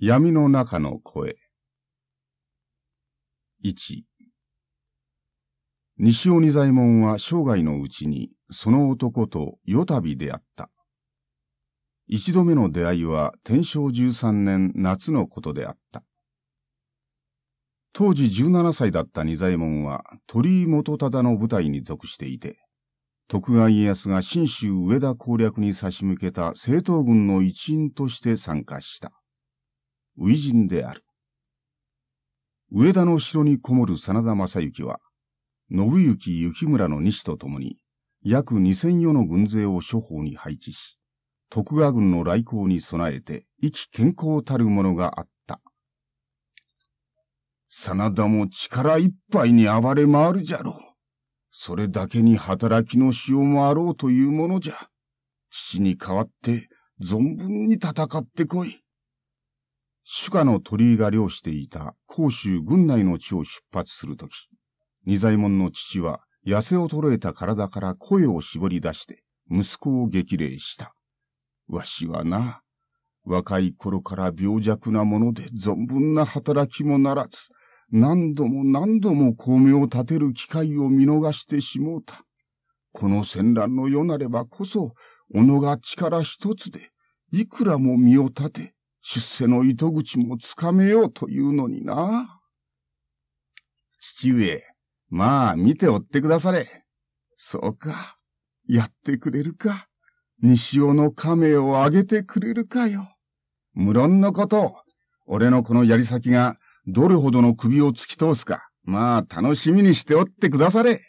闇の中の声。1。西尾二左衛門は生涯のうちにその男と夜旅であった。一度目の出会いは天正十三年夏のことであった。当時17歳だった二左衛門は鳥居元忠の部隊に属していて、徳川家康が新州上田攻略に差し向けた政党軍の一員として参加した。初陣である。上田の城にこもる真田正幸は、信行幸村の西と共に、約2000余の軍勢を諸方に配置し、徳川軍の来航に備えて、意気健康たるものがあった。真田も力いっぱいに暴れ回るじゃろう。それだけに働きの潮もあろうというものじゃ。父に代わって、存分に戦ってこい。主家の鳥居が漁していた甲州軍内の地を出発するとき、二左衛門の父は痩せ衰えた体から声を絞り出して息子を激励した。わしはな、若い頃から病弱なもので存分な働きもならず、何度も何度も孔明を立てる機会を見逃してしもうた。この戦乱の世なればこそ、己が力一つで、いくらも身を立て、出世の糸口もつかめようというのにな。父上、まあ見ておってくだされ。そうか。やってくれるか。西尾の亀をあげてくれるかよ。無論のこと、俺のこの槍先がどれほどの首を突き通すか。まあ楽しみにしておってくだされ。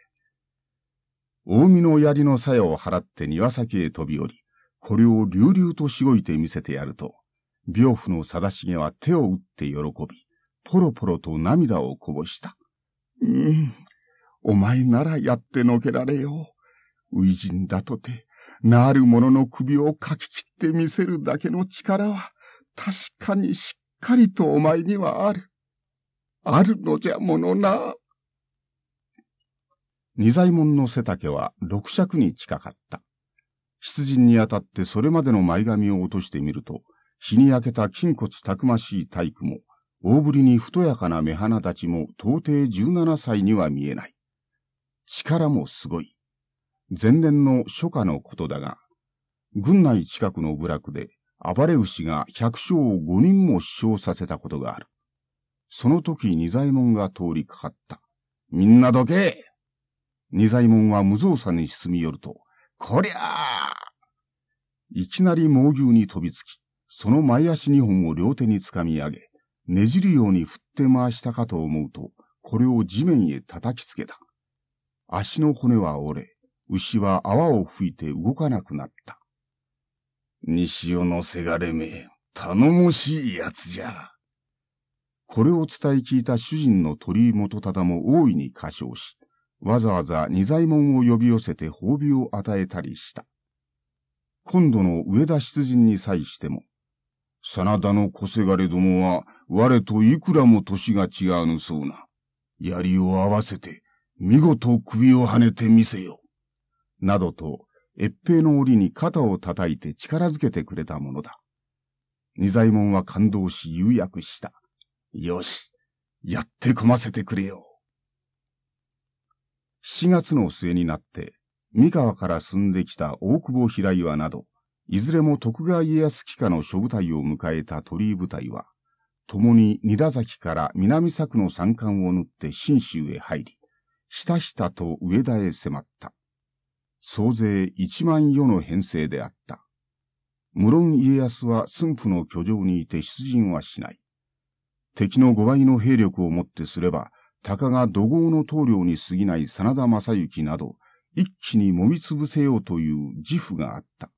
大見の槍の鞘を払って庭先へ飛び降り、これを隆々としごいて見せてやると、病婦のし重は手を打って喜び、ポロポロと涙をこぼした。うん、お前ならやってのけられよう。初陣だとて、なる者の首をかき切ってみせるだけの力は、確かにしっかりとお前にはある。あるのじゃものな。二左衛門の背丈は六尺に近かった。出陣にあたってそれまでの前髪を落としてみると、日に焼けた筋骨たくましい体育も、大ぶりに太やかな目鼻立ちも到底17歳には見えない。力もすごい。前年の初夏のことだが、軍内近くの部落で暴れ牛が百姓を五人も死傷させたことがある。その時二左衛門が通りかかった。みんなどけ二左衛門は無造作に進み寄ると、こりゃあいきなり猛牛に飛びつき、その前足二本を両手につかみ上げ、ねじるように振って回したかと思うと、これを地面へ叩きつけた。足の骨は折れ、牛は泡を吹いて動かなくなった。西尾のせがれめ、頼もしいやつじゃ。これを伝え聞いた主人の鳥居元忠も大いに歌唱し、わざわざ二左衛門を呼び寄せて褒美を与えたりした。今度の上田出陣に際しても、真田の小せがれどもは、我といくらも年が違うのそうな。槍を合わせて、見事首をはねてみせよ。などと、越平の檻に肩を叩いて力づけてくれたものだ。二左衛門は感動し、誘約した。よし、やってこませてくれよ。四月の末になって、三河から進んできた大久保平岩など、いずれも徳川家康帰下の諸部隊を迎えた鳥居部隊は、共に二田崎から南作の山間を縫って信州へ入り、下下と上田へ迫った。総勢一万余の編成であった。無論家康は駿府の居城にいて出陣はしない。敵の五倍の兵力をもってすれば、たかが土豪の棟梁に過ぎない真田正幸など、一気に揉みつぶせようという自負があった。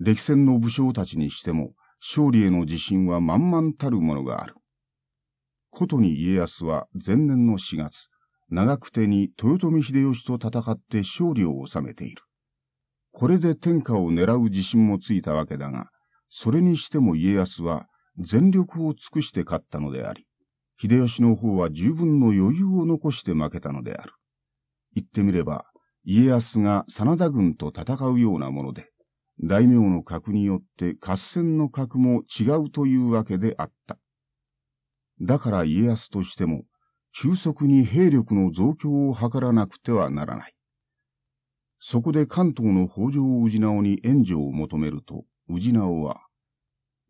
歴戦の武将たちにしても、勝利への自信は満々たるものがある。ことに家康は前年の4月、長久手に豊臣秀吉と戦って勝利を収めている。これで天下を狙う自信もついたわけだが、それにしても家康は全力を尽くして勝ったのであり、秀吉の方は十分の余裕を残して負けたのである。言ってみれば、家康が真田軍と戦うようなもので、大名の格によって合戦の格も違うというわけであった。だから家康としても、急速に兵力の増強を図らなくてはならない。そこで関東の北条氏直に援助を求めると、氏直は、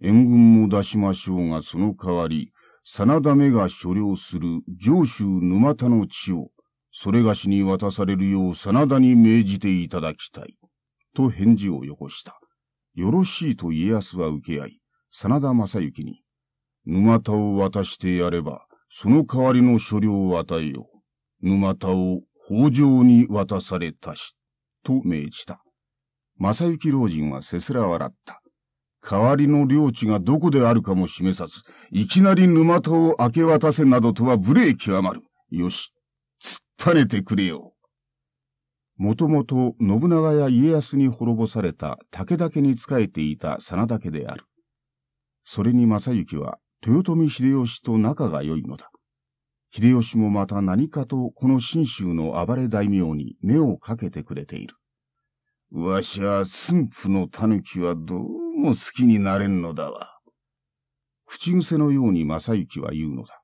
援軍も出しましょうがその代わり、真田目が所領する上州沼田の地を、それがしに渡されるよう真田に命じていただきたい。と返事をよこした。よろしいと家康は受け合い、真田正幸に、沼田を渡してやれば、その代わりの所領を与えよう。沼田を北条に渡されたし、と命じた。正幸老人はせすら笑った。代わりの領地がどこであるかも示さず、いきなり沼田を明け渡せなどとは無礼極まる。よし、突っぱねてくれよ。もともと信長や家康に滅ぼされた武田家に仕えていた真田家である。それに正幸は豊臣秀吉と仲が良いのだ。秀吉もまた何かとこの信州の暴れ大名に目をかけてくれている。わしは駿府の狸はどうも好きになれんのだわ。口癖のように正幸は言うのだ。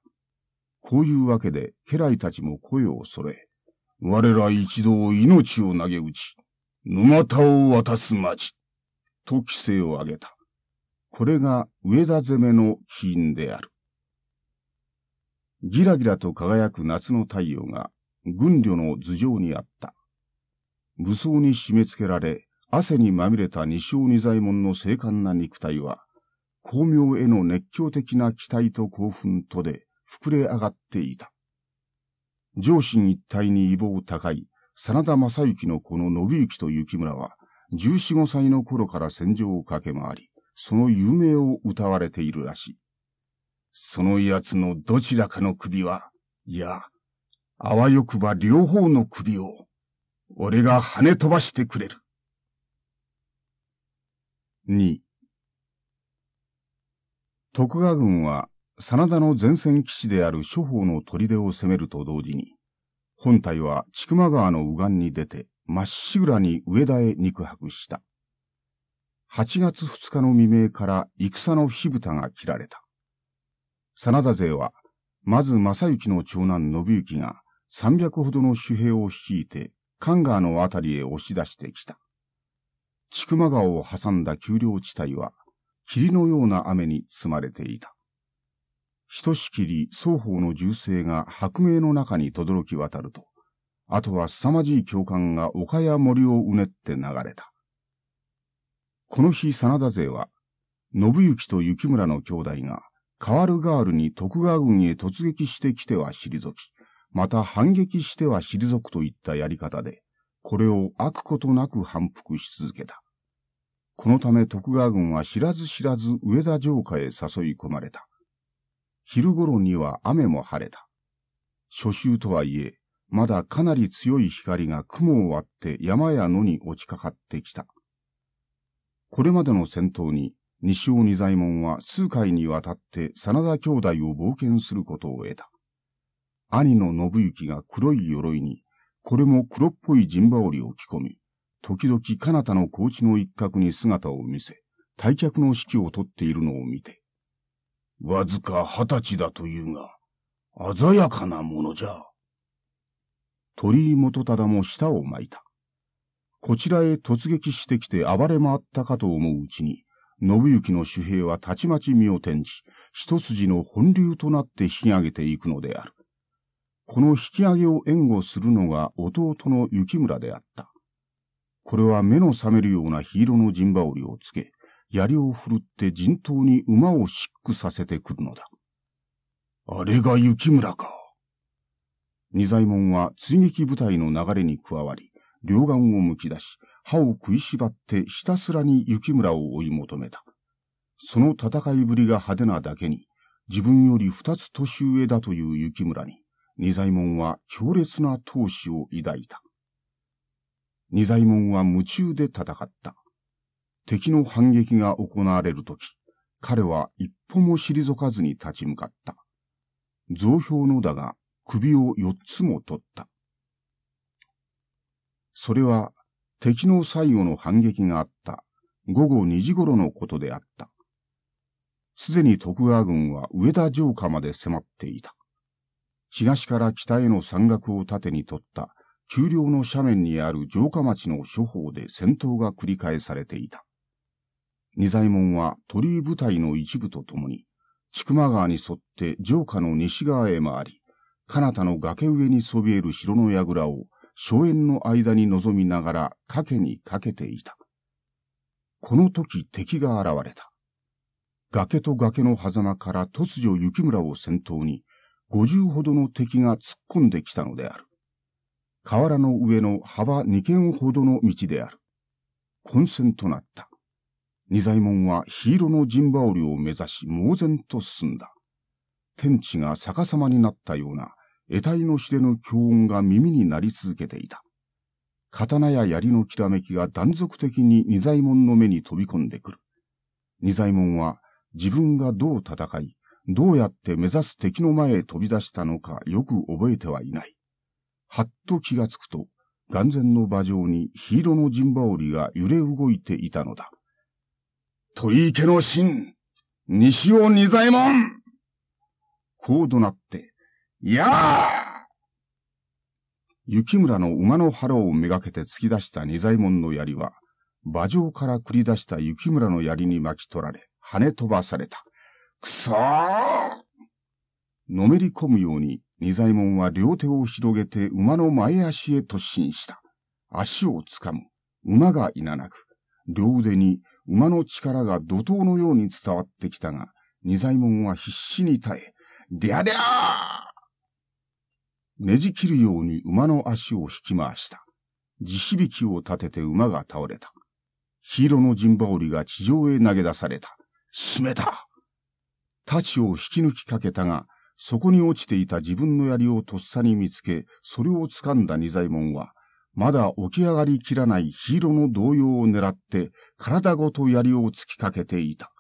こういうわけで家来たちも声を揃え、我ら一同命を投げ打ち、沼田を渡す町、と規制を挙げた。これが上田攻めの起因である。ギラギラと輝く夏の太陽が軍旅の頭上にあった。武装に締め付けられ、汗にまみれた二小二左衛門の精悍な肉体は、巧妙への熱狂的な期待と興奮とで膨れ上がっていた。上信一体に異謀高い、真田正幸の子の信行と幸村は、十四五歳の頃から戦場を駆け回り、その有名を歌われているらしい。その奴のどちらかの首は、いや、あわよくば両方の首を、俺が跳ね飛ばしてくれる。二。徳川軍は真田の前線基地である諸方の砦を攻めると同時に、本隊は千曲川の右岸に出て、まっしぐらに上田へ肉薄した。8月2日の未明から戦の火蓋が切られた。真田勢は、まず正幸の長男信行が300ほどの守兵を率いて、神川のあたりへ押し出してきた。千曲川を挟んだ丘陵地帯は、霧のような雨に包まれていた。ひとしきり双方の銃声が白明の中に轟き渡ると、あとは凄まじい教官が丘や森をうねって流れた。この日、真田勢は、信行と幸村の兄弟が、代わるガールに徳川軍へ突撃してきては退き、また反撃しては退くといったやり方で、これを悪ことなく反復し続けた。このため徳川軍は知らず知らず上田城下へ誘い込まれた。昼頃には雨も晴れた。初秋とはいえ、まだかなり強い光が雲を割って山や野に落ちかかってきた。これまでの戦闘に、西尾二左衛門は数回にわたって真田兄弟を冒険することを得た。兄の信行が黒い鎧に、これも黒っぽい陣羽織を着込み、時々彼方の高地の一角に姿を見せ、退却の指揮をとっているのを見て、わずか二十歳だというが、鮮やかなものじゃ。鳥居元忠も舌を巻いた。こちらへ突撃してきて暴れ回ったかと思ううちに、信行の主兵はたちまち身を転じ、一筋の本流となって引き上げていくのである。この引き上げを援護するのが弟の雪村であった。これは目の覚めるような黄色の陣羽織をつけ、槍を振るって陣頭に馬をシックさせてくるのだ。あれが雪村か。二左衛門は追撃部隊の流れに加わり、両眼を剥き出し、歯を食いしばってひたすらに雪村を追い求めた。その戦いぶりが派手なだけに、自分より二つ年上だという雪村に、二左衛門は強烈な闘志を抱いた。二左衛門は夢中で戦った。敵の反撃が行われるとき、彼は一歩も退かずに立ち向かった。増票のだが首を四つも取った。それは敵の最後の反撃があった午後二時頃のことであった。すでに徳川軍は上田城下まで迫っていた。東から北への山岳を盾に取った丘陵の斜面にある城下町の諸方で戦闘が繰り返されていた。二左衛門は鳥居部隊の一部とともに、千曲川に沿って城下の西側へ回り、彼方の崖上にそびえる城の櫓を、荘園の間に望みながら賭けにかけていた。この時敵が現れた。崖と崖の狭間から突如雪村を先頭に、五十ほどの敵が突っ込んできたのである。河原の上の幅二軒ほどの道である。混戦となった。二左衛門は火色の陣羽織を目指し猛然と進んだ。天地が逆さまになったような、得体の知れぬ強音が耳になり続けていた。刀や槍のきらめきが断続的に二左衛門の目に飛び込んでくる。二左衛門は自分がどう戦い、どうやって目指す敵の前へ飛び出したのかよく覚えてはいない。はっと気がつくと、眼前の馬上に黄色の陣羽織が揺れ動いていたのだ。鳥池の神、西尾二左衛門こう怒鳴って、やあ雪村の馬の腹をめがけて突き出した二左衛門の槍は、馬上から繰り出した雪村の槍に巻き取られ、跳ね飛ばされた。くそーのめり込むように、二左衛門は両手を広げて馬の前足へ突進した。足をつかむ。馬がいななく、両腕に馬の力が怒涛のように伝わってきたが、二左衛門は必死に耐え、りゃりゃーねじ切るように馬の足を引き回した。地響きを立てて馬が倒れた。黄色の陣羽織が地上へ投げ出された。閉めた太刀を引き抜きかけたが、そこに落ちていた自分の槍をとっさに見つけ、それを掴んだ二左衛門は、まだ起き上がりきらないヒーローの動揺を狙って体ごと槍を突きかけていた。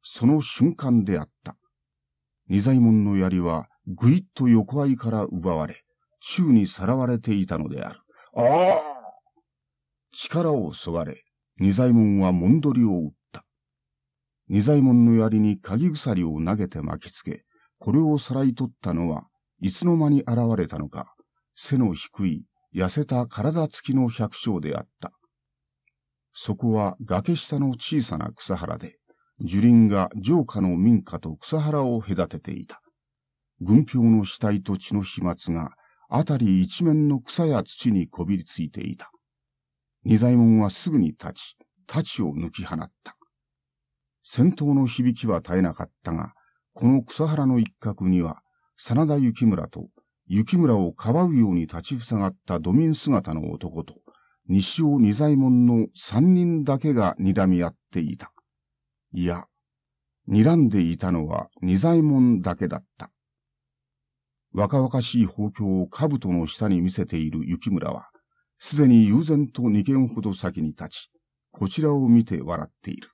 その瞬間であった。二左衛門の槍はぐいっと横合いから奪われ、宙にさらわれていたのである。ああ力をそがれ、二左衛門はもんどりを打った。二左衛門の槍に鍵鎖を投げて巻きつけ、これをさらい取ったのは、いつの間に現れたのか、背の低い痩せた体つきの百姓であった。そこは崖下の小さな草原で、樹林が城下の民家と草原を隔てていた。軍票の死体と血の飛沫が、あたり一面の草や土にこびりついていた。二左衛門はすぐに立ち、太刀を抜き放った。戦闘の響きは絶えなかったが、この草原の一角には、真田幸村と雪村をかばうように立ちふさがった土民姿の男と、西尾二左衛門の三人だけが睨み合っていた。いや、睨んでいたのは二左衛門だけだった。若々しい包丁を兜の下に見せている雪村は、すでに悠然と二軒ほど先に立ち、こちらを見て笑っている。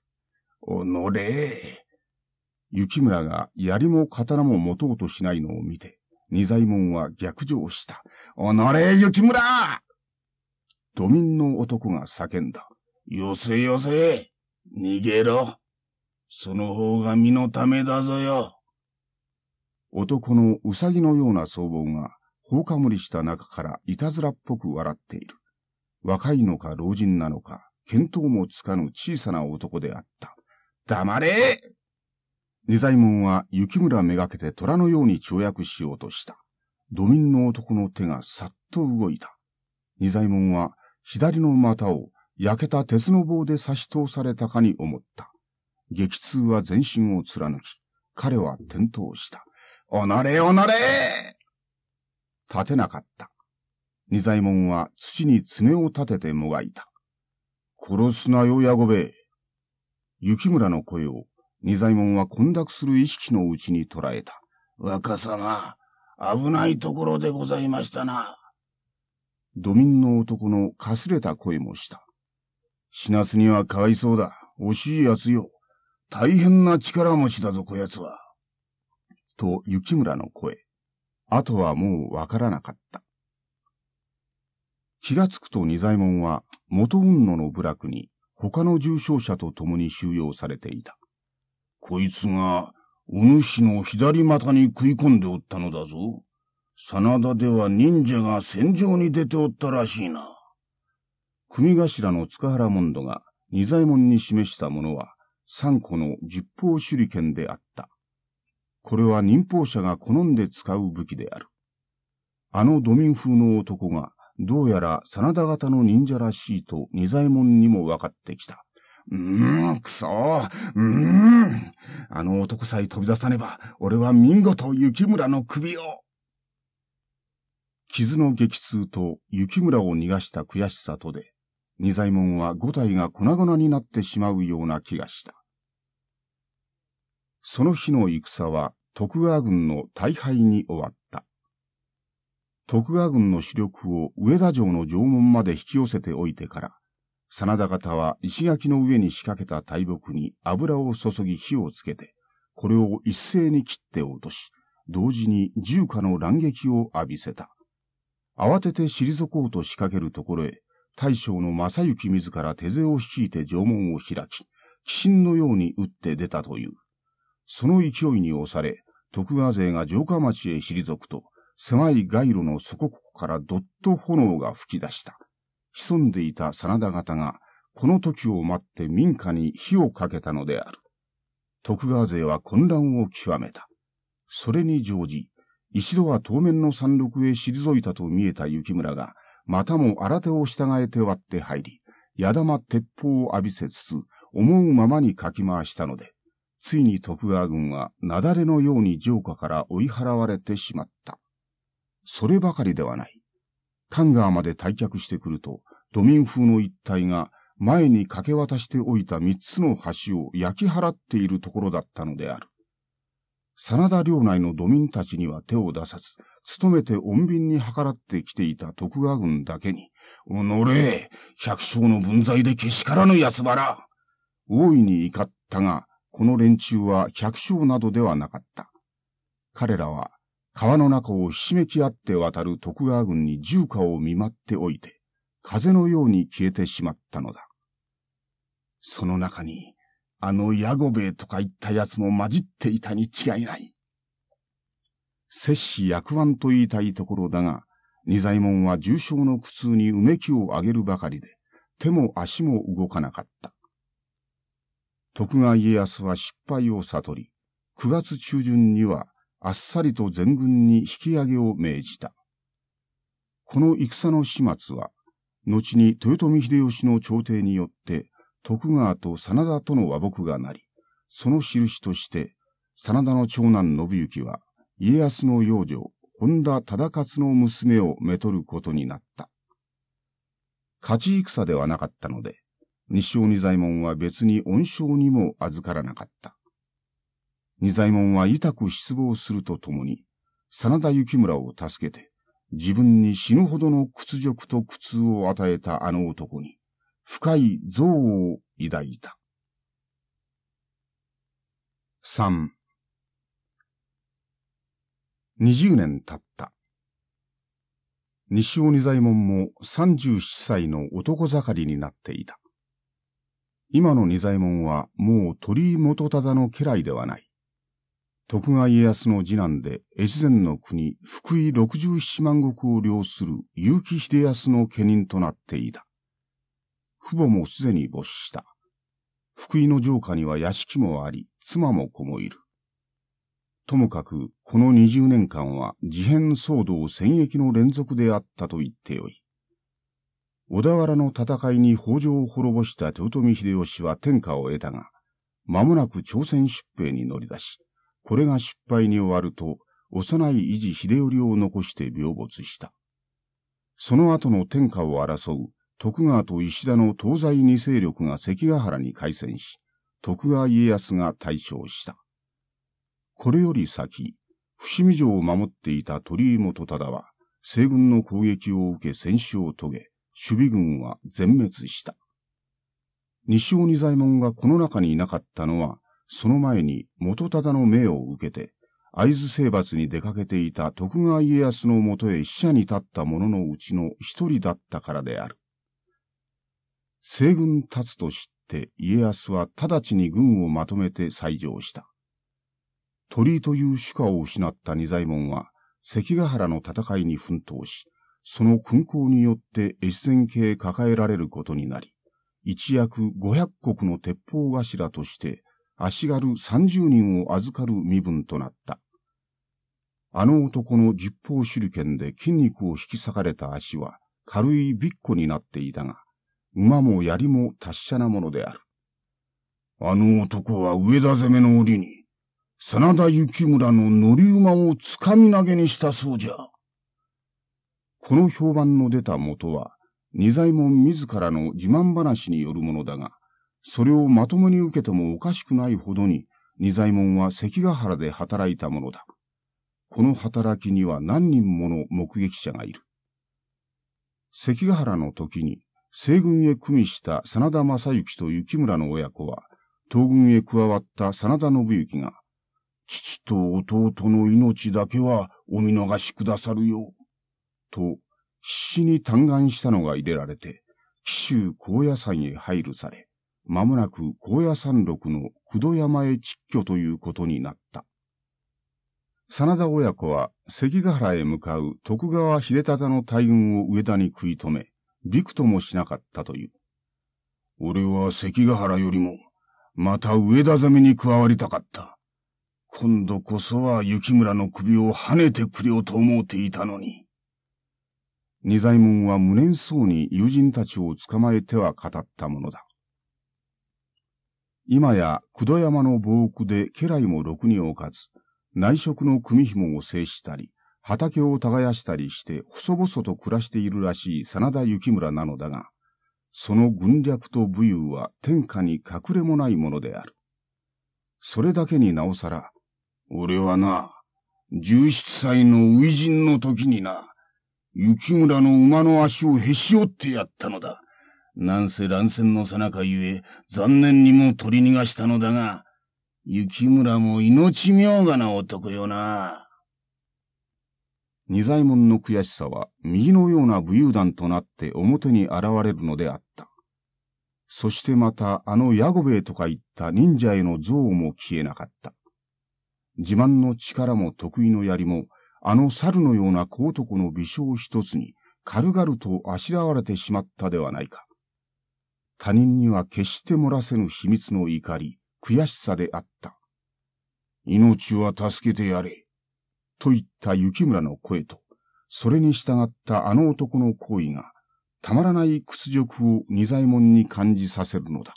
おのれ雪村が槍も刀も持とうとしないのを見て、二左衛門は逆上した。おのれ、雪村土民の男が叫んだ。よせよせ、逃げろ。その方が身のためだぞよ。男のうさぎのような僧帽が、放火盛りした中からいたずらっぽく笑っている。若いのか老人なのか、見当もつかぬ小さな男であった。黙れ二左衛門は雪村めがけて虎のように跳躍しようとした。土民の男の手がさっと動いた。二左衛門は左の股を焼けた鉄の棒で差し通されたかに思った。激痛は全身を貫き、彼は転倒した。おなれおなれ立てなかった。二左衛門は土に爪を立ててもがいた。殺すなよ、やごべ。雪村の声を仁左衛門は混濁する意識のうちに捉えた。若様、危ないところでございましたな。土民の男のかすれた声もした。死なすにはかわいそうだ。惜しい奴よ。大変な力持ちだぞ、こやつは。と、雪村の声。あとはもうわからなかった。気がつくと仁左衛門は元雲野の部落に他の重傷者と共に収容されていた。こいつが、お主の左股に食い込んでおったのだぞ。真田では忍者が戦場に出ておったらしいな。組頭の塚原門戸が二左衛門に示したものは、三個の十方手裏剣であった。これは忍法者が好んで使う武器である。あの土民風の男が、どうやら真田型の忍者らしいと二左衛門にも分かってきた。うーん、くそー、うーん。あの男さえ飛び出さねば、俺はミンゴと雪村の首を。傷の激痛と雪村を逃がした悔しさとで、二左衛門は五体が粉々になってしまうような気がした。その日の戦は徳川軍の大敗に終わった。徳川軍の主力を上田城の城門まで引き寄せておいてから、真田方は石垣の上に仕掛けた大木に油を注ぎ火をつけて、これを一斉に切って落とし、同時に銃火の乱撃を浴びせた。慌てて退こうと仕掛けるところへ、大将の正幸自ら手勢を率いて城門を開き、鬼神のように打って出たという。その勢いに押され、徳川勢が城下町へ退くと、狭い街路の祖国からどっと炎が吹き出した。潜んでいた真田方が、この時を待って民家に火をかけたのである。徳川勢は混乱を極めた。それに乗じ、一度は当面の山麓へ退いたと見えた雪村が、またも新手を従えて割って入り、矢玉鉄砲を浴びせつつ、思うままにかき回したので、ついに徳川軍は雪崩のように城下から追い払われてしまった。そればかりではない。関川まで退却してくると、都民風の一帯が前に掛け渡しておいた三つの橋を焼き払っているところだったのである。真田領内の土民たちには手を出さず、努めて穏便に計らってきていた徳川軍だけに、おのれ、百姓の分際でけしからぬ安原大いに怒ったが、この連中は百姓などではなかった。彼らは、川の中をひしめき合って渡る徳川軍に重火を見舞っておいて、風のように消えてしまったのだ。その中に、あのヤゴベとか言った奴も混じっていたに違いない。摂氏役腕と言いたいところだが、二左衛門は重傷の苦痛にうめきを上げるばかりで、手も足も動かなかった。徳川家康は失敗を悟り、9月中旬にはあっさりと全軍に引き上げを命じた。この戦の始末は、後に豊臣秀吉の朝廷によって、徳川と真田との和睦がなり、その印として、真田の長男信行は、家康の養女、本田忠勝の娘をめとることになった。勝ち戦ではなかったので、西尾仁左衛門は別に恩賞にも預からなかった。二左衛門は痛く失望するとともに、真田幸村を助けて、自分に死ぬほどの屈辱と苦痛を与えたあの男に、深い憎悪を抱いた。三。二十年経った。西尾二左衛門も三十七歳の男盛りになっていた。今の二左衛門はもう鳥居元忠の家来ではない。徳川家康の次男で、越前の国、福井六十七万石を領する結城秀康の家人となっていた。父母もすでに没した。福井の城下には屋敷もあり、妻も子もいる。ともかく、この二十年間は、事変騒動戦役の連続であったと言ってよい。小田原の戦いに北条を滅ぼした豊臣秀吉は天下を得たが、間もなく朝鮮出兵に乗り出し、これが失敗に終わると、幼い維持秀頼を残して病没した。その後の天下を争う徳川と石田の東西二勢力が関ヶ原に開戦し、徳川家康が大勝した。これより先、伏見城を守っていた鳥居元忠は、西軍の攻撃を受け戦死を遂げ、守備軍は全滅した。西尾仁左衛門がこの中にいなかったのは、その前に元忠の命を受けて、藍津征伐に出かけていた徳川家康のもとへ死者に立った者のうちの一人だったからである。西軍立つと知って家康は直ちに軍をまとめて採上した。鳥居という主家を失った仁左衛門は、関ヶ原の戦いに奮闘し、その勲功によって越前家へ抱えられることになり、一躍五百国の鉄砲頭として足軽三十人を預かる身分となった。あの男の十方手裏剣で筋肉を引き裂かれた足は軽いびっこになっていたが、馬も槍も達者なものである。あの男は上田攻めの檻に、真田幸村の乗り馬をつかみ投げにしたそうじゃ。この評判の出た元は、二左衛門自らの自慢話によるものだが、それをまともに受けてもおかしくないほどに、二左衛門は関ヶ原で働いたものだ。この働きには何人もの目撃者がいる。関ヶ原の時に、西軍へ組みした真田正幸と幸村の親子は、東軍へ加わった真田信幸が、父と弟の命だけはお見逃しくださるよと、必死に嘆願したのが入れられて、紀州高野山へ配慮され、まもなく高野山麓の九度山へ蟄居ということになった。真田親子は関ヶ原へ向かう徳川秀忠の大軍を上田に食い止め、びくともしなかったという。俺は関ヶ原よりも、また上田攻めに加わりたかった。今度こそは雪村の首を跳ねてくれようと思っていたのに。二左衛門は無念そうに友人たちを捕まえては語ったものだ。今や九度山の防区で家来もろくに置かず、内職の組紐を制したり、畑を耕したりして細々と暮らしているらしい真田幸村なのだが、その軍略と武勇は天下に隠れもないものである。それだけになおさら、俺はな、十七歳の初陣の時にな、雪村の馬の足をへし折ってやったのだ。なんせ乱戦のさなかゆえ、残念にも取り逃がしたのだが、雪村も命妙がな男よな。二左衛門の悔しさは、右のような武勇団となって表に現れるのであった。そしてまた、あのヤゴベイとか言った忍者への憎悪も消えなかった。自慢の力も得意の槍も、あの猿のような小男の微笑一つに、軽々とあしらわれてしまったではないか。他人には決して漏らせぬ秘密の怒り、悔しさであった。命は助けてやれ。といった雪村の声と、それに従ったあの男の行為が、たまらない屈辱を二左衛門に感じさせるのだ。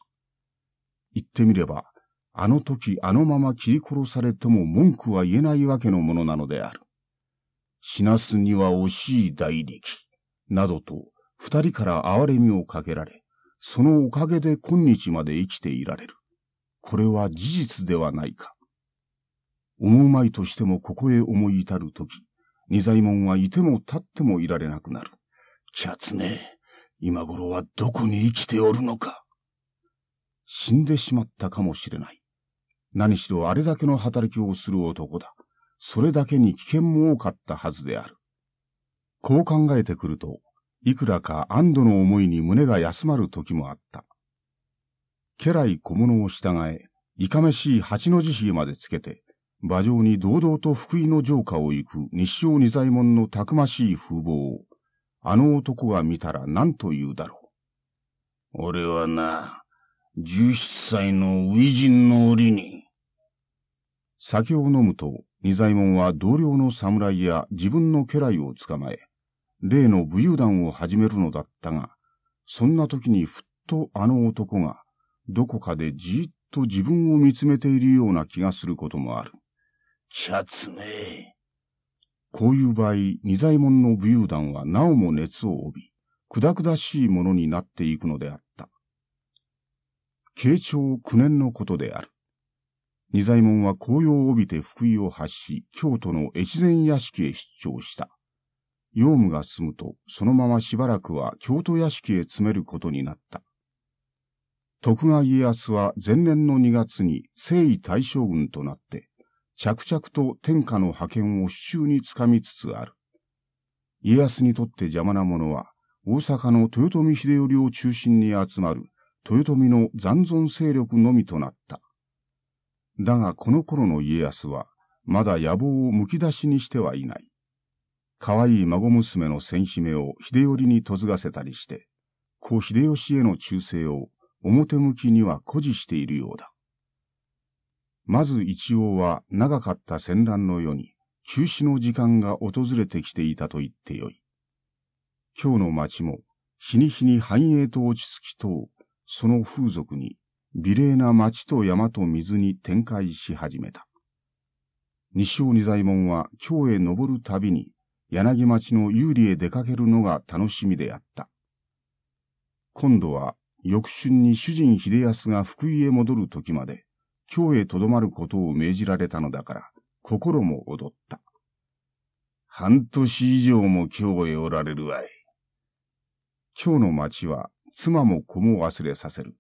言ってみれば、あの時あのまま切り殺されても文句は言えないわけのものなのである。死なすには惜しい代力、などと二人から哀れみをかけられ、そのおかげで今日まで生きていられる。これは事実ではないか。思うまいとしてもここへ思い至るとき、二左衛門はいても立ってもいられなくなる。キャツネ、今頃はどこに生きておるのか。死んでしまったかもしれない。何しろあれだけの働きをする男だ。それだけに危険も多かったはずである。こう考えてくると、いくらか安堵の思いに胸が休まる時もあった。家来小物を従え、いかめしい八の字髭までつけて、馬上に堂々と福井の城下を行く西尾二左衛門のたくましい風貌を、あの男が見たら何と言うだろう。俺はな、十七歳の初陣の折に。酒を飲むと、二左衛門は同僚の侍や自分の家来を捕まえ、例の武勇団を始めるのだったが、そんな時にふっとあの男が、どこかでじーっと自分を見つめているような気がすることもある。キャツめ。こういう場合、二左衛門の武勇団はなおも熱を帯び、くだくだしいものになっていくのであった。慶長九年のことである。二左衛門は紅葉を帯びて福井を発し、京都の越前屋敷へ出張した。用務が済むと、そのまましばらくは京都屋敷へ詰めることになった。徳川家康は前年の2月に征夷大将軍となって、着々と天下の派遣を手中につかみつつある。家康にとって邪魔なものは、大阪の豊臣秀頼を中心に集まる豊臣の残存勢力のみとなった。だがこの頃の家康は、まだ野望をむき出しにしてはいない。可愛い孫娘の千姫を秀頼に嫁がせたりして、う秀吉への忠誠を表向きには誇示しているようだ。まず一応は長かった戦乱の世に中止の時間が訪れてきていたと言ってよい。今日の町も日に日に繁栄と落ち着きと、その風俗に美麗な町と山と水に展開し始めた。西照二左衛門は京へ登るたびに柳町の有利へ出かけるのが楽しみであった。今度は翌春に主人秀康が福井へ戻る時まで、京へ留まることを命じられたのだから、心も踊った。半年以上も京へおられるわい。京の町は妻も子も忘れさせる。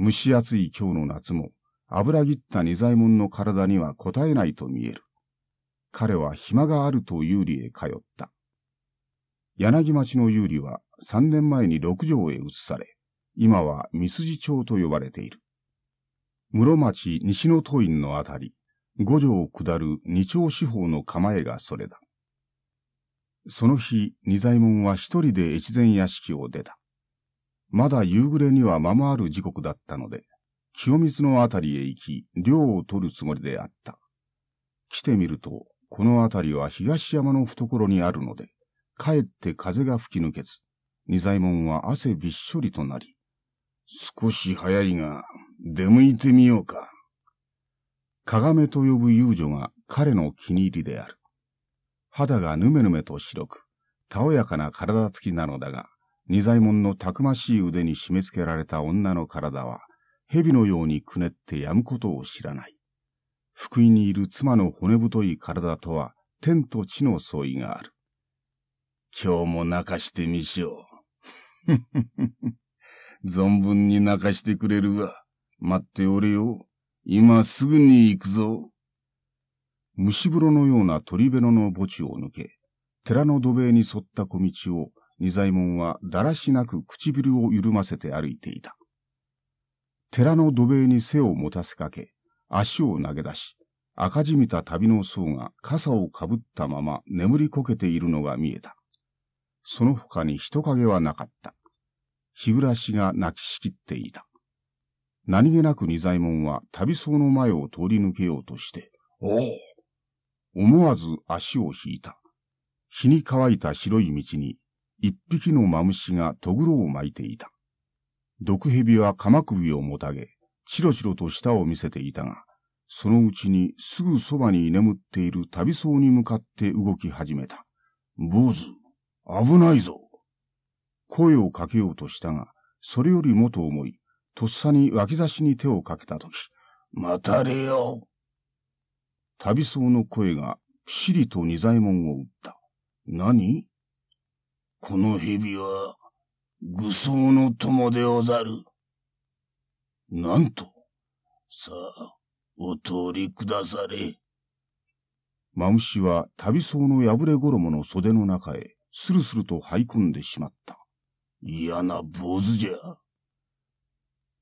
蒸し暑い今日の夏も、油ぎった仁左衛門の体には応えないと見える。彼は暇があると有利へ通った。柳町の有利は3年前に六条へ移され、今は三筋町と呼ばれている。室町西の都院のあたり、五条を下る二丁四方の構えがそれだ。その日、二左衛門は一人で越前屋敷を出た。まだ夕暮れには間もある時刻だったので、清水のあたりへ行き、寮を取るつもりであった。来てみると、この辺りは東山の懐にあるので、かえって風が吹き抜けず、二左衛門は汗びっしょりとなり、少し早いが、出向いてみようか。鏡と呼ぶ遊女が彼の気に入りである。肌がぬめぬめと白く、たおやかな体つきなのだが、二左衛門のたくましい腕に締め付けられた女の体は、蛇のようにくねってやむことを知らない。福井にいる妻の骨太い体とは天と地の相違がある。今日も泣かしてみしょう。存分に泣かしてくれるが、待っておれよ。今すぐに行くぞ。虫風呂のような鳥べのの墓地を抜け、寺の土塀に沿った小道を、二左衛門はだらしなく唇を緩ませて歩いていた。寺の土塀に背を持たせかけ、足を投げ出し、赤じみた旅の僧が傘をかぶったまま眠りこけているのが見えた。その他に人影はなかった。日暮らしが泣きしきっていた。何気なく仁左衛門は旅僧の前を通り抜けようとして、おお思わず足を引いた。日に乾いた白い道に一匹のマムシがとぐろを巻いていた。毒蛇は鎌首をもたげ、チろチろと舌を見せていたが、そのうちにすぐそばに眠っている旅僧に向かって動き始めた。坊主、危ないぞ。声をかけようとしたが、それよりもと思い、とっさに脇差しに手をかけたとき、待たれよ。旅僧の声がぴしりと二左衛門を打った。何この蛇は、愚僧の友でござる。なんと。さあ、お通りくだされ。マムシは旅草の破れ衣の袖の中へ、スルスルと這い込んでしまった。嫌な坊主じゃ。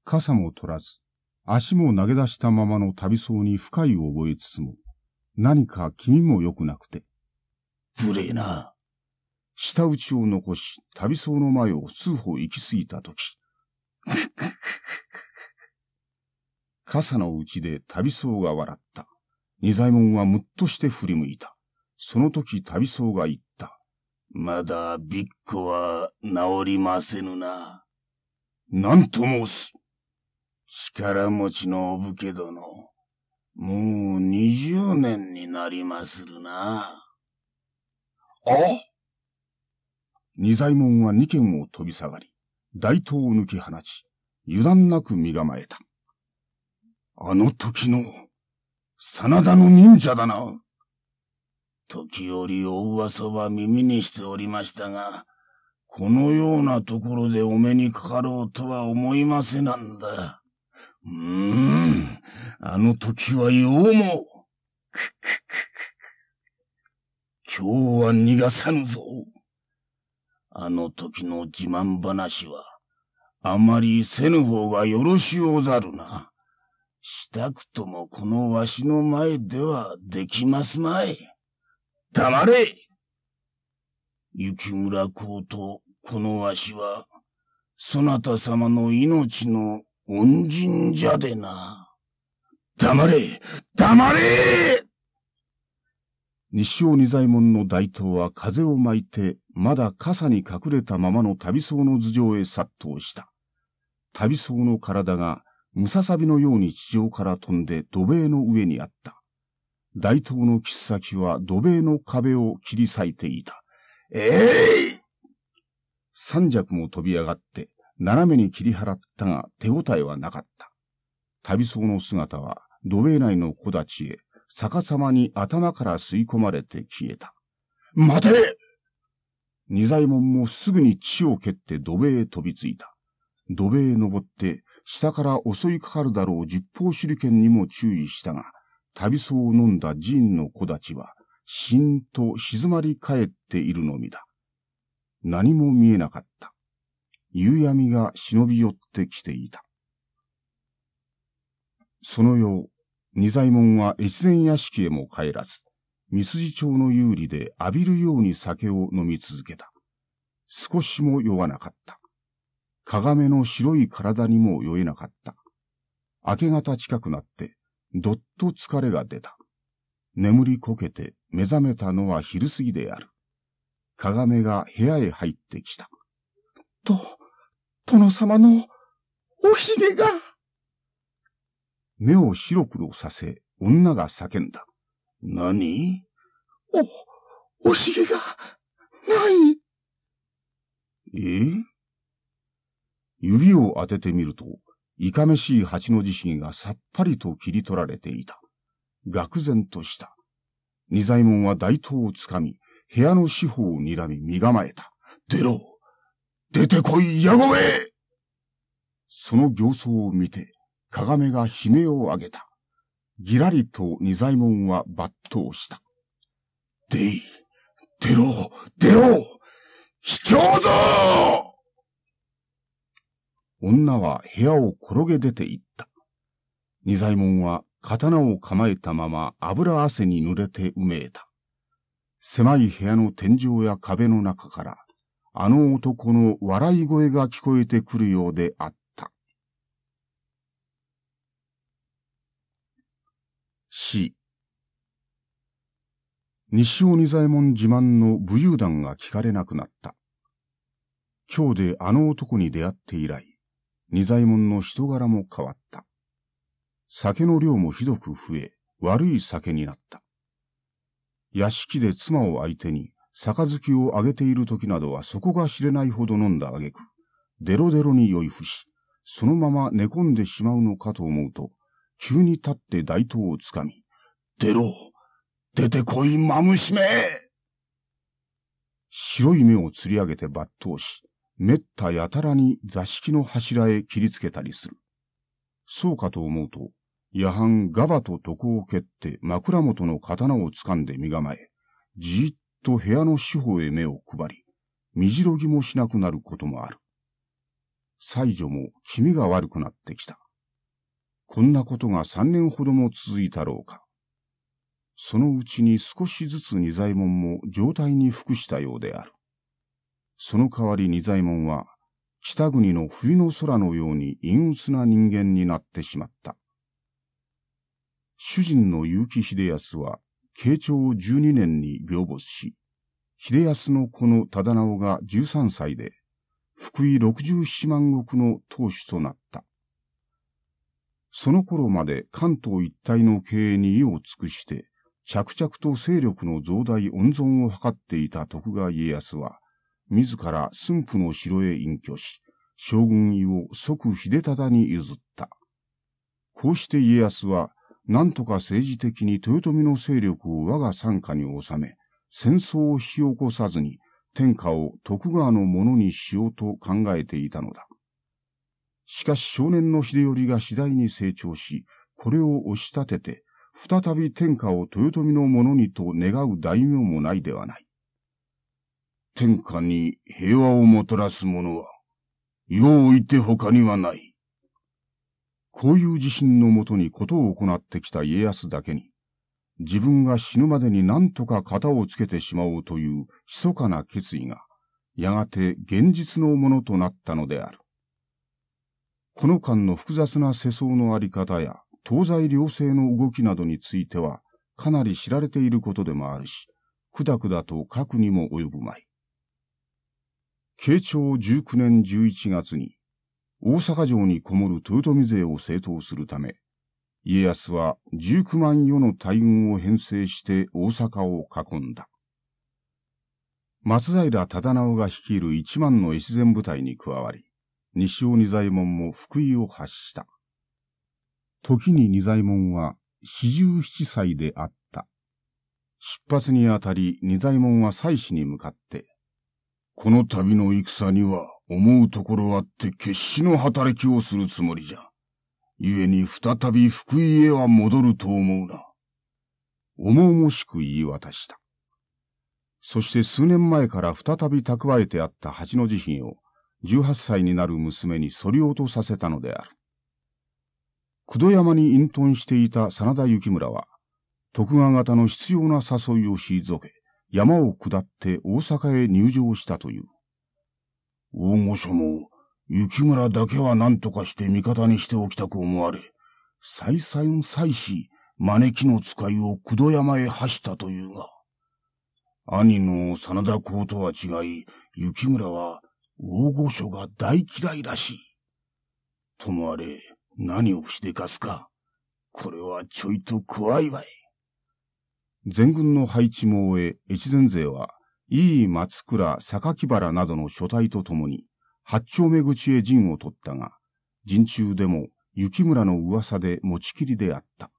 傘も取らず、足も投げ出したままの旅草に深い覚えつつも、何か気にも良くなくて。無礼な。舌打ちを残し、旅草の前を数歩行き過ぎたとき。傘の内で旅僧が笑った。二左衛門はむっとして振り向いた。その時旅僧が言った。まだ、びっこは治りませぬな。なんと申す。力持ちのお武家殿、もう二十年になりまするな。あ二左衛門は二軒を飛び下がり、大刀を抜き放ち、油断なく身構えた。あの時の、真田の忍者だな。時折お噂は耳にしておりましたが、このようなところでお目にかかろうとは思いませなんだ。うーん、あの時はようも。今日は逃がさぬぞ。あの時の自慢話は、あまりせぬ方がよろしおうざるな。したくともこのわしの前ではできますまい。黙れ雪村公とこのわしは、そなた様の命の恩人じゃでな。黙れ黙れ西尾二左衛門の大刀は風を巻いて、まだ傘に隠れたままの旅僧の頭上へ殺到した。旅僧の体がムササビのように地上から飛んで土塀の上にあった。大東の切っ先は土塀の壁を切り裂いていた。ええー、三尺も飛び上がって、斜めに切り払ったが手応えはなかった。旅僧の姿は土塀内の木立へ逆さまに頭から吸い込まれて消えた。待て二左衛門もすぐに地を蹴って土塀へ飛びついた。土塀へ登って下から襲いかかるだろう十方手裏剣にも注意したが、旅草を飲んだ寺院の子たちは、しんと静まり返っているのみだ。何も見えなかった。夕闇が忍び寄ってきていた。その夜、二左衛門は越前屋敷へも帰らず、三筋町の有利で浴びるように酒を飲み続けた。少しも酔わなかった。カザメの白い体にも酔えなかった。明け方近くなって、どっと疲れが出た。眠りこけて目覚めたのは昼過ぎである。カザメが部屋へ入ってきた。と、殿様の、おひげが。目を白黒させ、女が叫んだ。何お、おひげが、ない。え指を当ててみると、いかめしい蜂の字髭がさっぱりと切り取られていた。愕然とした。二左衛門は大刀をつかみ、部屋の四方を睨み身構えた。出ろ出てこい、矢ごその形相を見て、鏡が悲鳴を上げた。ぎらりと二左衛門は抜刀した。出い、出ろ、出ろ女は部屋を転げ出て行った。仁左衛門は刀を構えたまま油汗に濡れてうめえた。狭い部屋の天井や壁の中から、あの男の笑い声が聞こえてくるようであった。C 西尾仁左衛門自慢の武勇団が聞かれなくなった。今日であの男に出会って以来、仁左衛門の人柄も変わった。酒の量もひどく増え、悪い酒になった。屋敷で妻を相手に、杯をあげている時などはそこが知れないほど飲んだ挙句、デロデロに酔い伏し、そのまま寝込んでしまうのかと思うと、急に立って大刀をつかみ、出ろ出てこい、マムシめ白い目を釣り上げて抜刀し、めったやたらに座敷の柱へ切りつけたりする。そうかと思うと、夜半ガバと床を蹴って枕元の刀を掴んで身構え、じーっと部屋の四方へ目を配り、身じろぎもしなくなることもある。西女も気味が悪くなってきた。こんなことが三年ほども続いたろうか。そのうちに少しずつ二左衛門も状態に服したようである。その代わり仁左衛門は、北国の冬の空のように陰鬱な人間になってしまった。主人の結城秀康は、慶長十二年に病没し、秀康の子の忠直が十三歳で、福井六十七万石の当主となった。その頃まで関東一帯の経営に意を尽くして、着々と勢力の増大温存を図っていた徳川家康は、自ら駿府の城へ隠居し、将軍位を即秀忠に譲った。こうして家康は、なんとか政治的に豊臣の勢力を我が傘下に収め、戦争を引き起こさずに、天下を徳川のものにしようと考えていたのだ。しかし少年の秀頼が次第に成長し、これを押し立てて、再び天下を豊臣のものにと願う大名もないではない。天下に平和をもたらす者は、よういて他にはない。こういう自信のもとにことを行ってきた家康だけに、自分が死ぬまでに何とか型をつけてしまおうという密かな決意が、やがて現実のものとなったのである。この間の複雑な世相のあり方や東西両性の動きなどについては、かなり知られていることでもあるし、くだくだと書くにも及ぶまい。慶長19年11月に、大阪城にこもる豊臣勢を正当するため、家康は19万余の大軍を編成して大阪を囲んだ。松平忠直が率いる1万の越前部隊に加わり、西尾二左衛門も福井を発した。時に二左衛門は四十七歳であった。出発にあたり二左衛門は妻子に向かって、この旅の戦には思うところあって決死の働きをするつもりじゃ。故に再び福井へは戻ると思うな。重々しく言い渡した。そして数年前から再び蓄えてあった八の慈悲を、18歳になる娘に反り落とさせたのである。工藤山に隠遁していた真田幸村は、徳川方の必要な誘いを退け、山を下って大阪へ入場したという。大御所も、雪村だけは何とかして味方にしておきたく思われ、再三再四、招きの使いを九度山へ走ったというが、兄の真田公とは違い、雪村は大御所が大嫌いらしい。ともあれ、何をしでかすか。これはちょいと怖いわい。全軍の配置も終え、越前勢は、井伊松倉、榊原などの書体とともに、八丁目口へ陣を取ったが、陣中でも雪村の噂で持ちきりであった。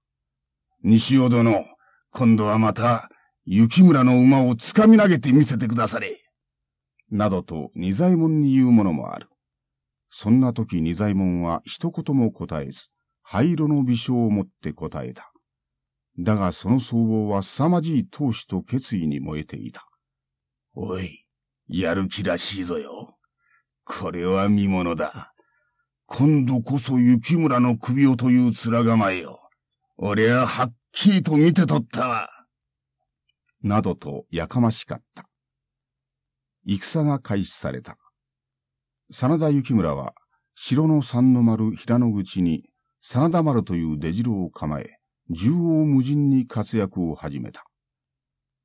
西尾殿、今度はまた、雪村の馬を掴み投げてみせてくだされ。などと二左衛門に言うものもある。そんな時二左衛門は一言も答えず、灰色の微笑を持って答えた。だがその総合は凄まじい闘志と決意に燃えていた。おい、やる気らしいぞよ。これは見物だ。今度こそ雪村の首をという面構えよ。俺ははっきりと見てとったわ。などとやかましかった。戦が開始された。真田幸村は、城の三の丸平の口に、真田丸という出城を構え、縦横無尽に活躍を始めた。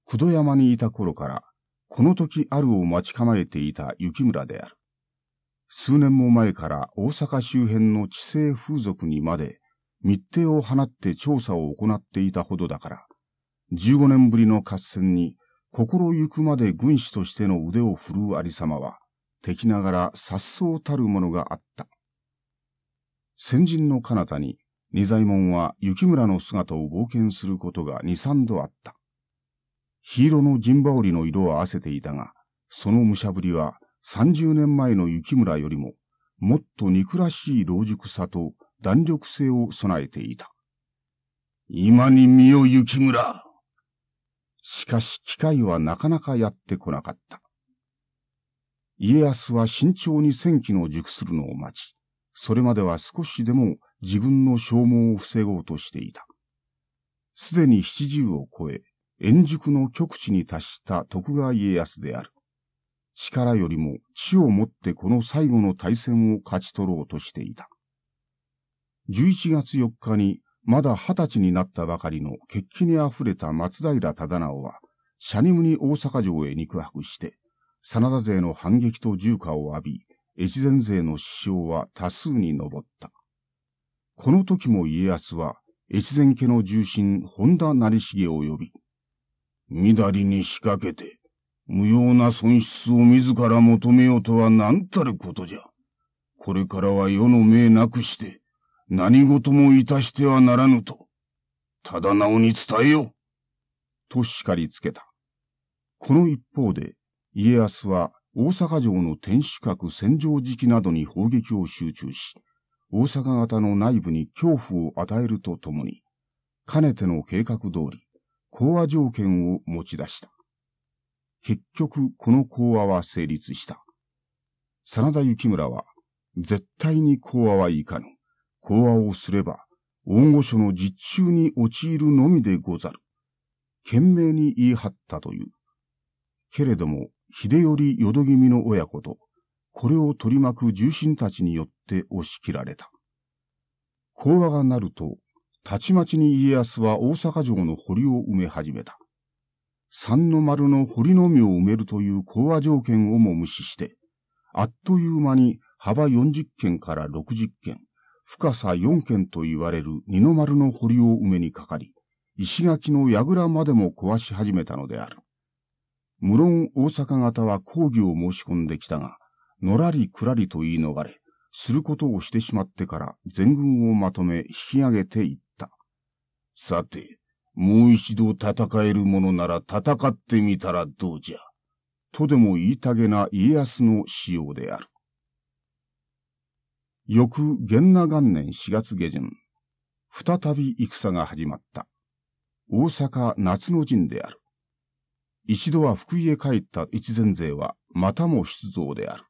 九度山にいた頃から、この時あるを待ち構えていた雪村である。数年も前から大阪周辺の地政風俗にまで密定を放って調査を行っていたほどだから、15年ぶりの合戦に心ゆくまで軍師としての腕を振るうありさまは、敵ながら殺そうたるものがあった。先人の彼方に二左衛門は雪村の姿を冒険することが二三度あった。黄色の陣羽織の色は合わせていたが、その武者ぶりは三十年前の雪村よりも、もっと憎らしい老熟さと弾力性を備えていた。今に見よ雪村しかし機械はなかなかやってこなかった。家康は慎重に戦機の熟するのを待ち、それまでは少しでも自分の消耗を防ごうとしていた。すでに七十を超え、円熟の極地に達した徳川家康である。力よりも地をもってこの最後の大戦を勝ち取ろうとしていた。11月4日にまだ二十歳になったばかりの血気に溢れた松平忠直は、シャニムに大阪城へ肉薄して、真田勢の反撃と重火を浴び、越前勢の死傷は多数に上った。この時も家康は、越前家の重臣、本田成重を呼び、みだりに仕掛けて、無用な損失を自ら求めようとは何たることじゃ。これからは世の命なくして、何事もいたしてはならぬと、ただなおに伝えよう。と叱りつけた。この一方で、家康は大阪城の天守閣戦場時期などに砲撃を集中し、大阪方の内部に恐怖を与えるとともに、かねての計画通り、講和条件を持ち出した。結局、この講和は成立した。真田幸村は、絶対に講和はいかぬ。講和をすれば、大御所の実中に陥るのみでござる。懸命に言い張ったという。けれども、秀頼淀君の親子と、これを取り巻く重臣たちによって、って押し切られた。講話がなると、たちまちに家康は大阪城の堀を埋め始めた。三の丸の堀のみを埋めるという講和条件をも無視して、あっという間に幅40軒から60軒、深さ4軒と言われる二の丸の堀を埋めにかかり、石垣の櫓までも壊し始めたのである。無論大阪方は抗議を申し込んできたが、のらりくらりと言い逃れ、することをしてしまってから全軍をまとめ引き上げていった。さて、もう一度戦えるものなら戦ってみたらどうじゃ。とでも言いたげな家康の仕様である。翌元那元年4月下旬、再び戦が始まった。大阪夏の陣である。一度は福井へ帰った越前勢はまたも出動である。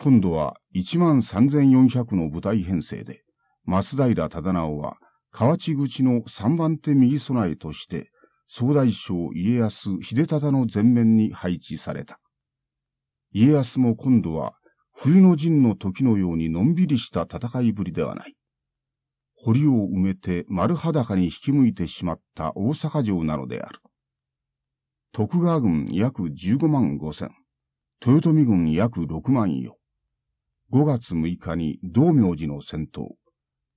今度は13,400の部隊編成で、松平忠直は河内口の三番手右備えとして、総大将家康秀忠の前面に配置された。家康も今度は冬の陣の時のようにのんびりした戦いぶりではない。堀を埋めて丸裸に引き向いてしまった大阪城なのである。徳川軍約15万5千、豊臣軍約6万余。5月6日に道明寺の戦闘、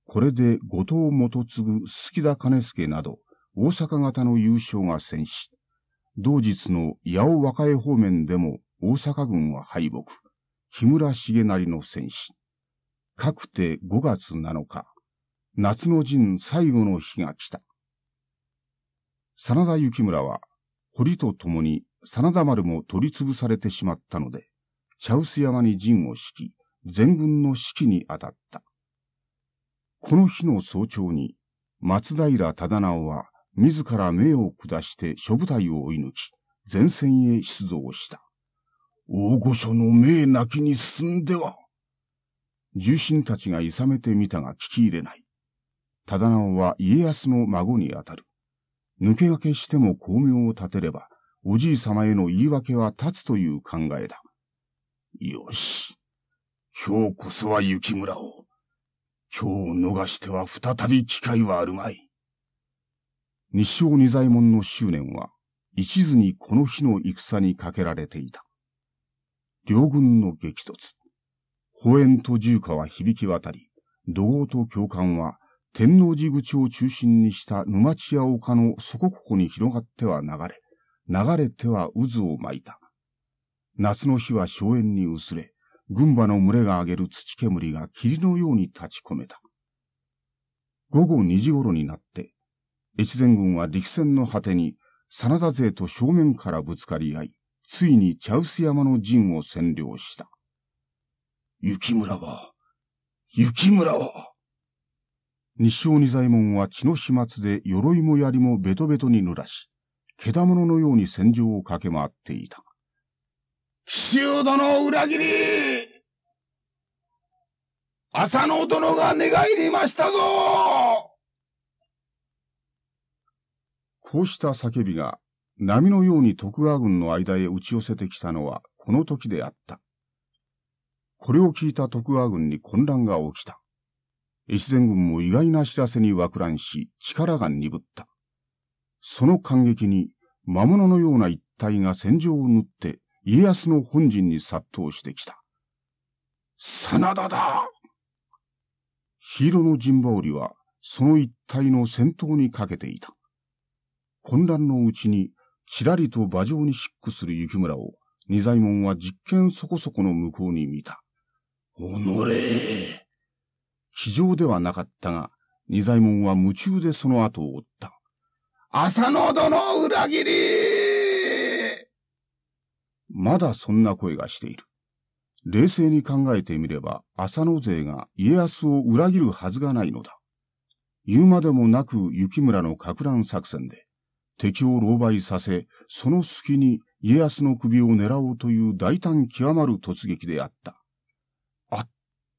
これで後藤元次、杉田兼助など、大阪型の優勝が戦死。同日の八尾和歌江方面でも大阪軍は敗北。木村重成の戦死。かくて5月7日、夏の陣最後の日が来た。真田幸村は、堀と共に真田丸も取り潰されてしまったので、茶臼山に陣を敷き、全軍の指揮に当たった。この日の早朝に、松平忠直は自ら命を下して諸部隊を追い抜き、前線へ出動した。大御所の命なきに進んでは。重臣たちがいさめてみたが聞き入れない。忠直は家康の孫にあたる。抜け駆けしても巧妙を立てれば、おじい様への言い訳は立つという考えだ。よし。今日こそは雪村を。今日を逃しては再び機会はあるまい。西尾二左衛門の執念は、一途にこの日の戦にかけられていた。両軍の激突。保円と重火は響き渡り、土豪と教官は天王寺口を中心にした沼地や丘のそこここに広がっては流れ、流れては渦を巻いた。夏の日は荘園に薄れ、群馬の群れが上げる土煙が霧のように立ち込めた。午後2時頃になって、越前軍は陸戦の果てに、真田勢と正面からぶつかり合い、ついに茶臼山の陣を占領した。雪村は、雪村は、西照二左衛門は血の始末で鎧も槍もベトベトに濡らし、獣のように戦場を駆け回っていた。奇襲殿を裏切り、浅野殿が寝返りましたぞこうした叫びが波のように徳川軍の間へ打ち寄せてきたのはこの時であった。これを聞いた徳川軍に混乱が起きた。越前軍も意外な知らせに惑乱し、力が鈍った。その感激に魔物のような一体が戦場を縫って家康の本陣に殺到してきた。真田だヒーローの陣羽織は、その一帯の先頭にかけていた。混乱のうちに、ちらりと馬上にシックする雪村を、仁左衛門は実験そこそこの向こうに見た。おのれ非常ではなかったが、仁左衛門は夢中でその後を追った。浅野殿裏切りまだそんな声がしている。冷静に考えてみれば、浅野勢が家康を裏切るはずがないのだ。言うまでもなく雪村の格乱作戦で、敵を狼狽させ、その隙に家康の首を狙おうという大胆極まる突撃であった。あっ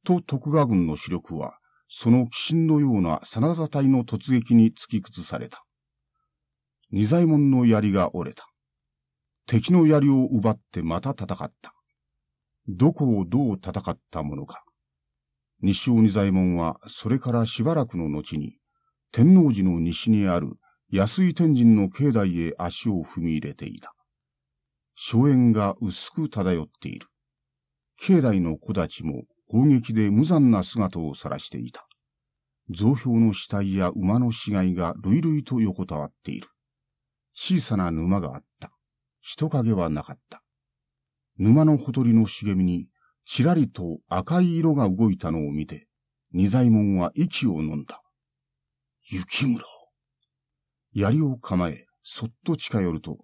と徳川軍の主力は、その鬼神のような真田隊の突撃に突き崩された。二左衛門の槍が折れた。敵の槍を奪ってまた戦った。どこをどう戦ったものか。西小仁左衛門はそれからしばらくの後に、天王寺の西にある安井天神の境内へ足を踏み入れていた。荘園が薄く漂っている。境内の子たちも砲撃で無残な姿をさらしていた。増標の死体や馬の死骸が類々と横たわっている。小さな沼があった。人影はなかった。沼のほとりの茂みに、ちらりと赤い色が動いたのを見て、二左衛門は息を飲んだ。雪村。槍を構え、そっと近寄ると、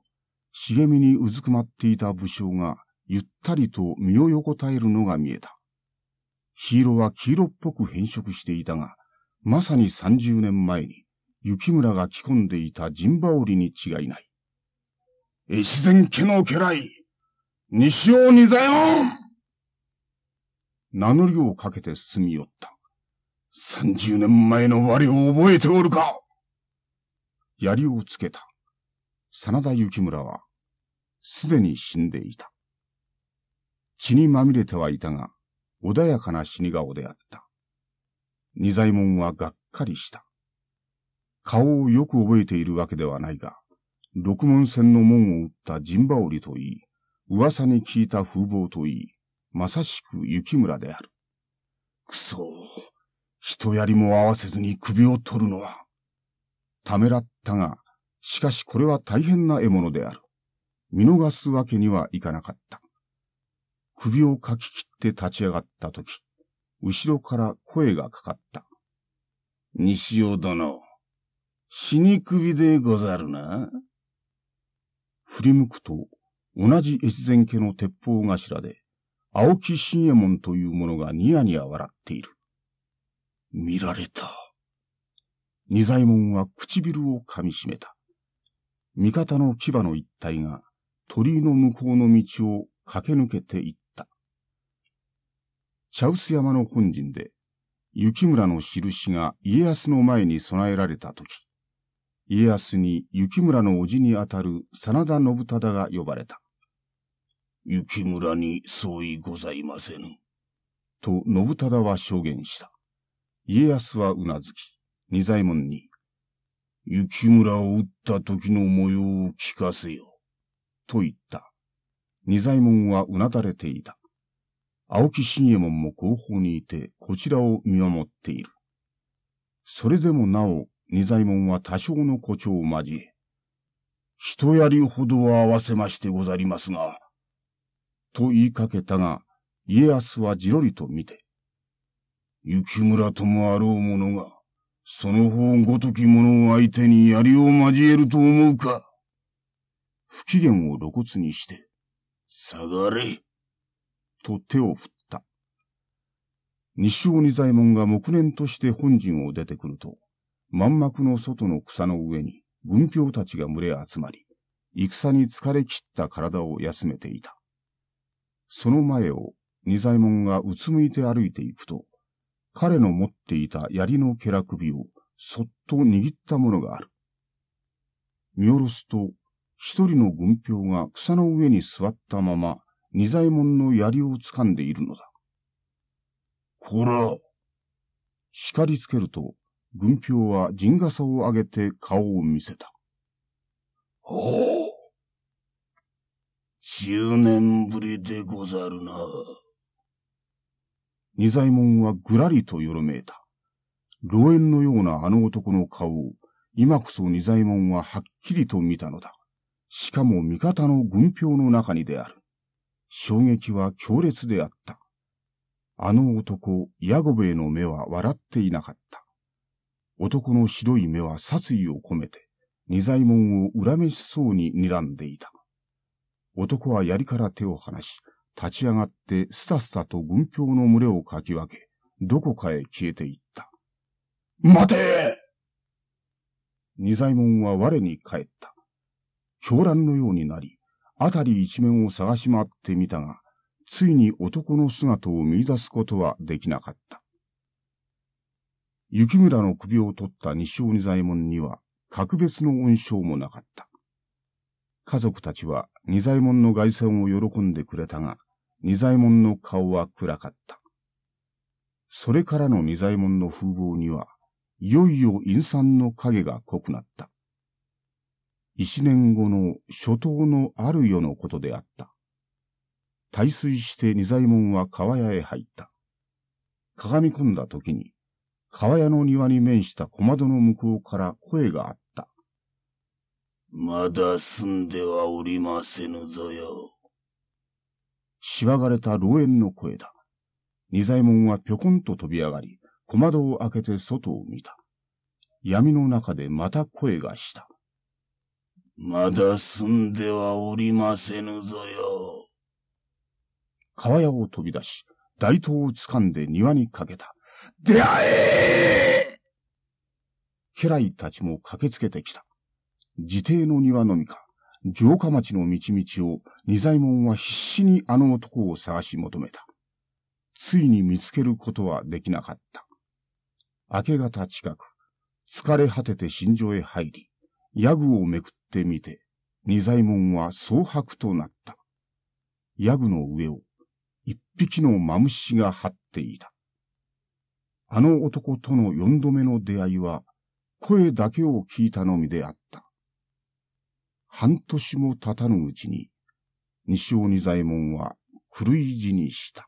茂みにうずくまっていた武将が、ゆったりと身を横たえるのが見えた。黄色は黄色っぽく変色していたが、まさに三十年前に、雪村が着込んでいた陣羽織に違いない。越前家の家来、西尾二左衛門名乗りをかけて進み寄った。三十年前の我を覚えておるか槍をつけた。真田幸村は、すでに死んでいた。血にまみれてはいたが、穏やかな死に顔であった。二左衛門はがっかりした。顔をよく覚えているわけではないが、独門船の門を打った陣羽織といい、噂に聞いた風貌といい、まさしく雪村である。くそ人やりも合わせずに首を取るのは。ためらったが、しかしこれは大変な獲物である。見逃すわけにはいかなかった。首をかき切って立ち上がったとき、後ろから声がかかった。西尾殿、死に首でござるな。振り向くと、同じ越前家の鉄砲頭で、青木新右衛門という者がニヤニヤ笑っている。見られた。二左衛門は唇を噛みしめた。味方の牙の一体が鳥居の向こうの道を駆け抜けていった。茶臼山の本陣で、雪村の印が家康の前に備えられた時、家康に雪村の叔父にあたる真田信忠が呼ばれた。雪村に相違ございませぬ。と信忠は証言した。家康はうなずき、二左衛門に、雪村を撃った時の模様を聞かせよ。と言った。二左衛門はうなだれていた。青木新右衛門も後方にいて、こちらを見守っている。それでもなお、仁左衛門は多少の誇張を交え、一槍ほどは合わせましてござりますが、と言いかけたが、家康はじろりと見て、雪村ともあろう者が、その方ごとき者を相手に槍を交えると思うか。不機嫌を露骨にして、下がれ、と手を振った。西尾二左衛門が木念として本陣を出てくると、満幕の外の草の上に軍教たちが群れ集まり、戦に疲れ切った体を休めていた。その前を二左衛門がうつむいて歩いていくと、彼の持っていた槍のけら首をそっと握ったものがある。見下ろすと、一人の軍兵が草の上に座ったまま、二左衛門の槍を掴んでいるのだ。こら叱りつけると、軍票は陣傘を上げて顔を見せた。おお十年ぶりでござるな。二左衛門はぐらりとよろめいた。老猿のようなあの男の顔を、今こそ二左衛門ははっきりと見たのだ。しかも味方の軍票の中にである。衝撃は強烈であった。あの男、ヤゴベイの目は笑っていなかった。男の白い目は殺意を込めて、仁左衛門を恨めしそうに睨んでいた。男は槍から手を離し、立ち上がってスタスタと軍票の群れをかき分け、どこかへ消えていった。待て仁左衛門は我に帰った。狂乱のようになり、あたり一面を探し回ってみたが、ついに男の姿を見出すことはできなかった。雪村の首を取った西鬼左衛門には格別の恩賞もなかった。家族たちは二左衛門の凱旋を喜んでくれたが、二左衛門の顔は暗かった。それからの二左衛門の風貌には、いよいよ陰惨の影が濃くなった。一年後の初冬のある夜のことであった。退水して二左衛門は川屋へ入った。鏡込んだ時に、川屋の庭に面した小窓の向こうから声があった。まだ住んではおりませぬぞよ。しわがれた老縁の声だ。二左衛門はぴょこんと飛び上がり、小窓を開けて外を見た。闇の中でまた声がした。まだ住んではおりませぬぞよ。川屋を飛び出し、大刀を掴んで庭にかけた。出会え家来たちも駆けつけてきた。自邸の庭のみか、城下町の道々を、二左衛門は必死にあの男を探し求めた。ついに見つけることはできなかった。明け方近く、疲れ果てて心情へ入り、ヤグをめくってみて、二左衛門は蒼白となった。ヤグの上を、一匹のマムシが張っていた。あの男との四度目の出会いは、声だけを聞いたのみであった。半年も経たぬうちに、西尾二左衛門は狂い死にした。